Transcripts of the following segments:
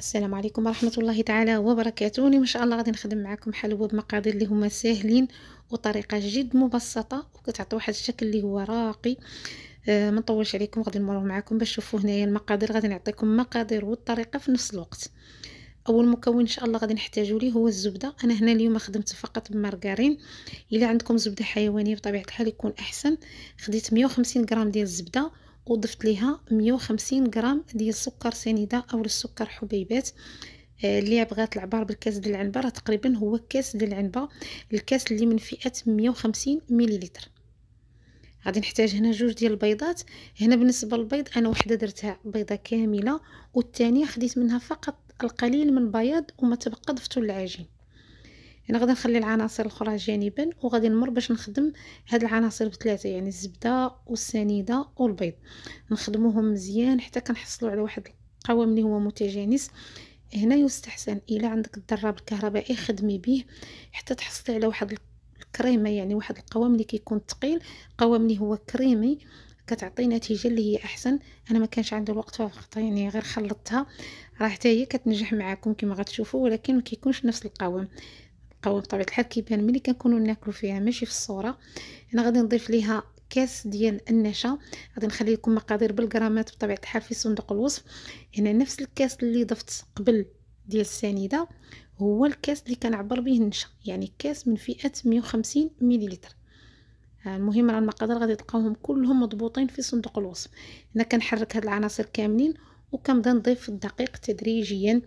السلام عليكم ورحمة الله تعالى وبركاته اليوم إن شاء الله غادي نخدم معكم حلوى بمقادير اللي هما ساهلين وطريقة جد مبسطة وكتعطي واحد الشكل اللي هو راقي آه، ما نطولش عليكم غادي نمر معكم باش تشوفوا هنايا المقادير غادي نعطيكم مقادير والطريقة في نفس الوقت اول مكون ان شاء الله غادي نحتاجو ليه هو الزبده انا هنا اليوم خدمت فقط بمارغرين الا عندكم زبده حيوانيه بطبيعه الحال يكون احسن خديت 150 غرام ديال الزبده وضفت ليها 150 غرام ديال السكر سنيده او السكر حبيبات آه، اللي بغات العبار بالكاس ديال العنبه راه تقريبا هو كاس ديال العنبه الكاس اللي من فئه 150 مليلتر غادي نحتاج هنا جوج ديال البيضات هنا بالنسبه للبيض انا وحده درتها بيضه كامله والثانيه خديت منها فقط القليل من البياض وما تبقى ضفتو للعجين يعني غادي نخلي العناصر الاخرى جانبا وغادي نمر باش نخدم هاد العناصر بثلاثه يعني الزبده والسنيده والبيض نخدموهم مزيان حتى كنحصلوا على واحد القوام اللي هو متجانس هنا يستحسن الا عندك الدراب الكهربائي خدمي به حتى تحصلي على واحد الكريمه يعني واحد القوام اللي كيكون ثقيل قوام اللي هو كريمي كتعطي نتيجه اللي هي احسن انا ما كانش عندي الوقت فقط يعني غير خلطتها راه حتى هي كتنجح معكم كما غتشوفوا ولكن ما كيكونش نفس القوام قوي بطبيعه الحال كيبان ملي كنكونوا ناكلو فيها ماشي في الصوره هنا غادي نضيف ليها كاس ديال النشا غادي نخلي لكم مقادير بالغرامات بطبيعه الحال في صندوق الوصف هنا نفس الكاس اللي ضفت قبل ديال السنيده هو الكاس اللي كنعبر به النشا يعني كاس من فئه 150 مليلتر آه، المهم راه المقادير غادي تلقاوهم كلهم مضبوطين في صندوق الوصف هنا كنحرك هاد العناصر كاملين وكنبدا نضيف الدقيق تدريجيا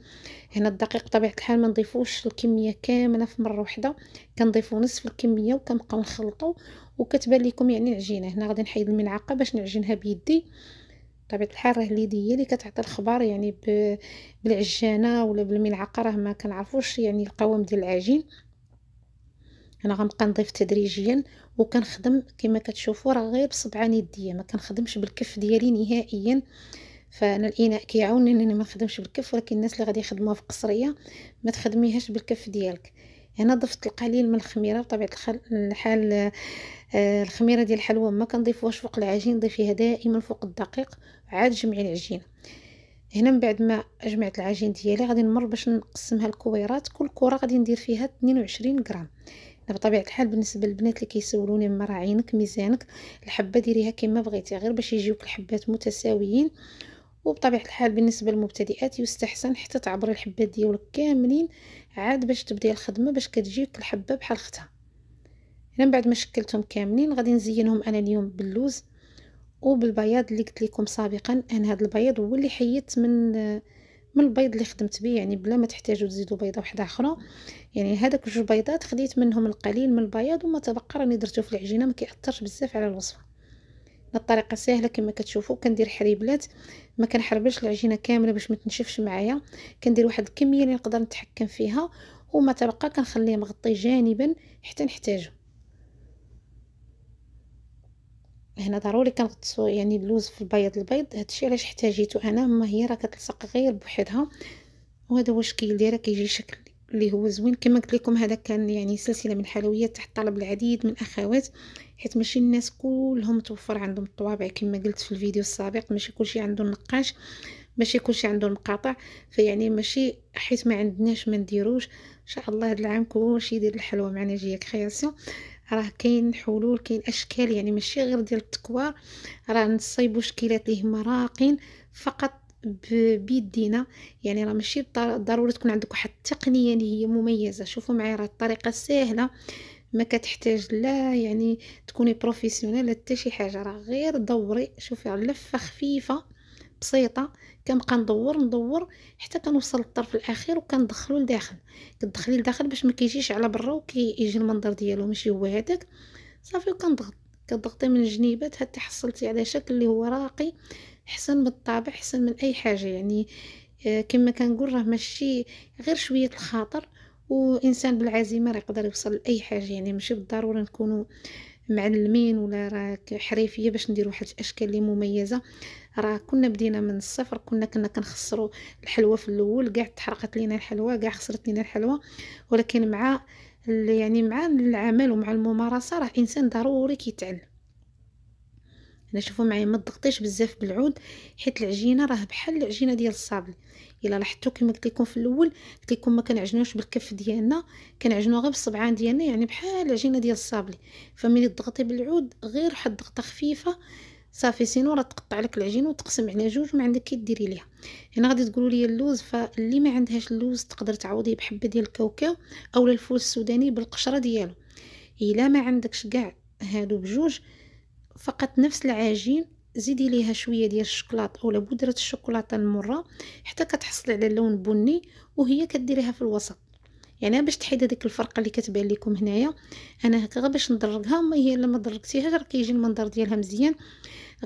هنا الدقيق طبيعه الحال ما نضيفوش الكميه كامله في مره واحده كنضيفو نصف الكميه وكنبقاو نخلطو وكتبان لكم يعني العجينه هنا غادي نحيد الملعقه باش نعجنها بيدي طبيعه الحال راه اليد هي اللي كتعطي الخبار يعني بالعجانه ولا بالملعقه راه ما كنعرفوش يعني القوام ديال العجين انا غنبقى نضيف تدريجيا وكنخدم كما كتشوفوا راه غير بصبعان يديه ما كنخدمش بالكف ديالي نهائيا فانا الاناء كيعاونني انني ما نخدمش بالكف ولكن الناس اللي غادي يخدموها في قصريه ما تخدميهاش بالكف ديالك هنا ضفت القليل من الخميره بطبيعه الحال آه، الخميره ديال الحلوه ما كنضيفوهاش فوق العجين ضيفيها دائما فوق الدقيق عاد جمعي العجينه هنا من بعد ما جمعت العجين ديالي غادي نمر باش نقسمها لكويرات كل كره غادي ندير فيها 22 غرام بطبيعه الحال بالنسبه للبنات اللي كيسولوني مراعينك ميزانك الحبه ديريها كما بغيتي غير باش يجيوك الحبات متساويين وبطبيعه الحال بالنسبه للمبتدئات يستحسن حتى تعبري الحبات ديالك كاملين عاد باش تبدي الخدمه باش كتجيك الحبه بحال هنا من بعد ما شكلتهم كاملين غادي نزينهم انا اليوم باللوز وبالبياض اللي قلت لكم سابقا انا هذا البياض هو اللي حيدت من من البيض اللي خدمت به يعني بلا ما تحتاجوا تزيدوا بيضه واحده اخرى يعني هذاك جوج بيضات خديت منهم القليل من البياض وما تبقى راني درته في العجينه ما كيأثرش بزاف على الوصفه الطريقه سهله كما كتشوفوا كندير حريبلات ما كنحربش العجينه كامله باش ما تنشفش معايا كندير واحد الكميه اللي نقدر نتحكم فيها وما تبقى كنخليه مغطي جانبا حتى نحتاجه هنا ضروري كنغطسو يعني اللوز في البيض البيض هادشي علاش احتاجيتو انا ما هي راه كتلصق غير بوحدها وهذا هو الشكل ديالها كيجي شكل اللي هو زوين كما قلت لكم هذا كان يعني سلسله من الحلويات تحت طلب العديد من الاخوات حيت ماشي الناس كلهم توفر عندهم الطوابع كما قلت في الفيديو السابق ماشي كلشي عنده النقاش ماشي كلشي عنده المقاطع فيعني ماشي حيت ما عندناش ما نديروش ان شاء الله هذا العام كلشي يدير الحلوى مع ناجيه كرياسيون راه كاين حلول كاين اشكال يعني ماشي غير ديال التكوار راه نصايبوا شكيلات ليه مراقين فقط بيدينا يعني راه ماشي ضروري تكون عندك واحد التقنيه اللي هي مميزه شوفوا معايا راه الطريقه سهله ما كتحتاج لا يعني تكوني بروفيسيونيل لا شي حاجه راه غير دوري شوفي لفه خفيفه بسيطه كنبقى ندور ندور حتى كنوصل للطرف الاخير وكندخلو لداخل كتدخلي لداخل باش ما كيجيش على برا وكيجي المنظر ديالو ماشي هو هذاك صافي وكنضغط كضغطي من الجنيبات حتى حصلتي على شكل اللي هو راقي حسن من الطابع حسن من اي حاجه يعني آه، كما كنقول راه ماشي غير شويه الخاطر وانسان بالعزيمه راه يقدر يوصل لاي حاجه يعني ماشي بالضروره نكونوا معلمين ولا راك حريفيه باش ندير واحد الاشكال اللي مميزه راه كنا بدينا من الصفر كنا كنا كنخسروا الحلوه في الاول كاع تحرقت لينا الحلوه كاع خسرت لينا الحلوه ولكن مع يعني مع العمل ومع الممارسه راه الانسان ضروري كيتعلم هنا شوفوا معايا ما تضغطيش بزاف بالعود حيت العجينه راه بحال العجينه ديال الصابل الا لاحظتوا كما قلت لكم في الاول قلت لكم ما كنعجنوش بالكف ديالنا كنعجنو غير بالصبعان ديالنا يعني بحال العجينه ديال الصابلي فملي تضغطي بالعود غير واحد الضغطه خفيفه صافي سينو راه تقطع لك العجين وتقسم على جوج ما عندك كي ديري ليها هنا غادي تقولوا لي اللوز فاللي ما عندهاش اللوز تقدر تعوضيه بحبه ديال الكاوكاو اولا الفول السوداني بالقشره ديالو الا ما عندكش كاع هادو بجوج فقط نفس العجين زيدي ليها شويه ديال الشكلاط اولا بودره الشوكولاته المره حتى كتحصل على اللون بني وهي كديريها في الوسط يعني باش تحيد هذيك الفرقه اللي كتبان لكم هنايا انا هكا غير باش ندرجها ما هي الا ما دركتيهاش راه كيجي المنظر ديالها مزيان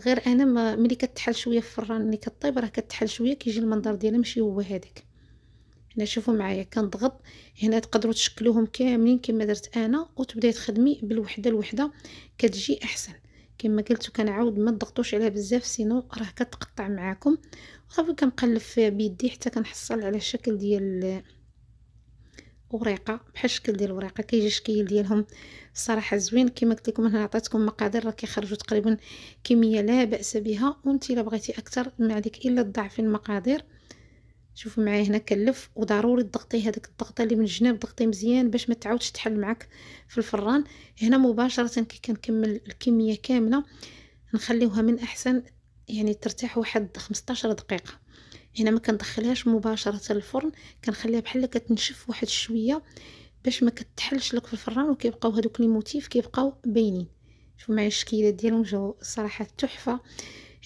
غير انا ما ملي كتحل شويه في الفران ملي كطيب راه كتحل شويه كيجي المنظر ديالها ماشي هو هذاك هنا شوفوا معايا كنضغط هنا تقدروا تشكلوهم كاملين كما درت انا وتبداي تخدمي بالوحده الوحده كتجي احسن كما قلت كنعاود ما تضغطوش عليها بزاف سينو راه كتقطع معاكم صافي كنقلب بيدي حتى كنحصل على الشكل ديال وريقه بحال الشكل ديال الوريقه كيجي الشكل ديالهم الصراحه زوين كما قلت لكم انا عطيتكم مقادير راه كيخرجوا تقريبا كميه لا باس بها وانت الا بغيتي اكثر ما عليك الا تضاعفي المقادير شوفوا معايا هنا كلف وضروري تضغطي هذاك الضغطه اللي من الجناب ضغطي مزيان باش ما تعاودش تحل معك في الفران هنا مباشره كي كنكمل الكميه كامله نخليوها من احسن يعني ترتاح واحد 15 دقيقه هنا ما كندخلهاش مباشره الفرن كنخليها بحال كتنشف واحد شويه باش ما كتحلش لك في الفران وكيبقاو هذوك لي موتيف كيبقاو باينين شوفوا معايا الشكيلات ديالهم جاو صراحه تحفه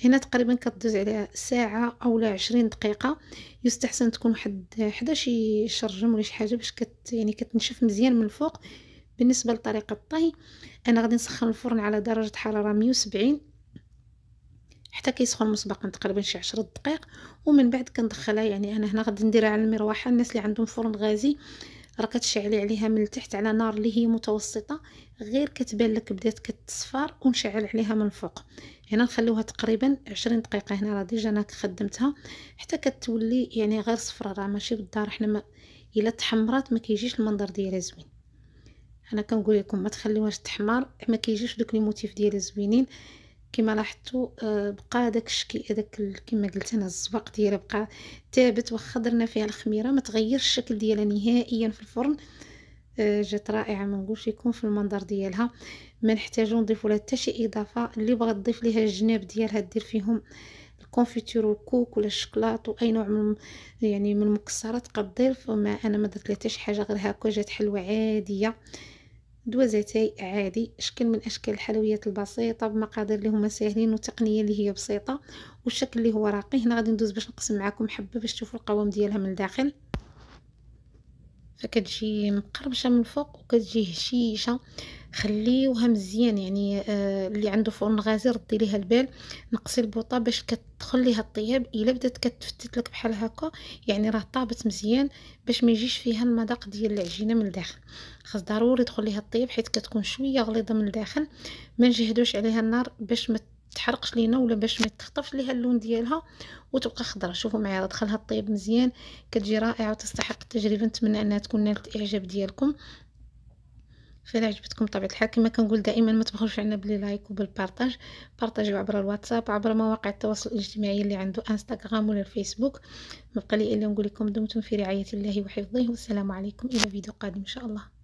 هنا تقريبا كدوز عليها ساعه اولا عشرين دقيقه يستحسن تكون واحد حدا شي شرجم ولا شي حاجه باش كت يعني كتنشف مزيان من الفوق بالنسبه لطريقه الطهي انا غادي نسخن الفرن على درجه حراره 170 حتى كيسخن مسبقا تقريبا شي عشرة دقائق ومن بعد كندخلها يعني انا هنا غادي نديرها على المروحه الناس اللي عندهم فرن غازي راه كتشعلي عليها من التحت على نار اللي هي متوسطه غير كتبان لك بدات كتصفر ونشعل عليها من الفوق هنا نخليوها تقريبا 20 دقيقه هنا راه ديجا انا خدمتها حتى كتولي يعني غير صفراء راه ماشي بالدار حنا ما الا تحمرات ما كيجيش المنظر ديالها زوين انا كنقول لكم ما تخليوهاش تحمر ما كيجيش دوك لي موتيف ديال زوينين كما لاحظتوا آه، بقى داك الشكل هذاك كما قلت انا الزباق ديالها بقى ثابت واخا درنا فيها الخميره ما تغيرش الشكل ديالها نهائيا في الفرن آه، جات رائعه ما نقولش يكون في المنظر ديالها ما نحتاجو نضيفو لها حتى شي اضافه اللي بغات تضيف ليها الجناب ديالها دير فيهم الكونفيتور والكوك ولا الشكلاط واي نوع من يعني من المكسرات قدير فما انا ما درت لها حتى شي حاجه غير هكا جات حلوه عاديه دوا زيتاي عادي شكل من اشكال الحلويات البسيطه بمقادير اللي هما ساهلين وتقنيه اللي هي بسيطه والشكل اللي هو راقي هنا غادي ندوز باش نقسم معكم حبه باش تشوفوا القوام ديالها من الداخل فكتجي مقربشه من الفوق وكتجي هشيشه خليوها مزيان يعني آه اللي عنده فرن غازي ردي ليها البال نقصي البوطه باش كتدخل ليها الطياب الا بدات كتفتت لك بحال هكا يعني راه طابت مزيان باش ما يجيش فيها المذاق ديال العجينه من الداخل خاص ضروري يدخل ليها الطياب حيت كتكون شويه غليظه من الداخل ما نجهدوش عليها النار باش ما تحرقش لينا ولا باش ما تخطفش ليها اللون ديالها وتبقى خضره شوفوا معايا دخلها الطيب مزيان كتجي رائعه وتستحق التجربه نتمنى انها تكون نالت الاعجاب ديالكم غير عجبتكم طبيعه الحال كما كنقول دائما ما تبخلوش علينا بلي لايك وبالبارطاج بارطاجيو عبر الواتساب عبر مواقع التواصل الاجتماعي اللي عنده انستغرام ولا الفيسبوك ما بقى لي الا نقول لكم دمتم في رعايه الله وحفظه والسلام عليكم الى فيديو قادم ان شاء الله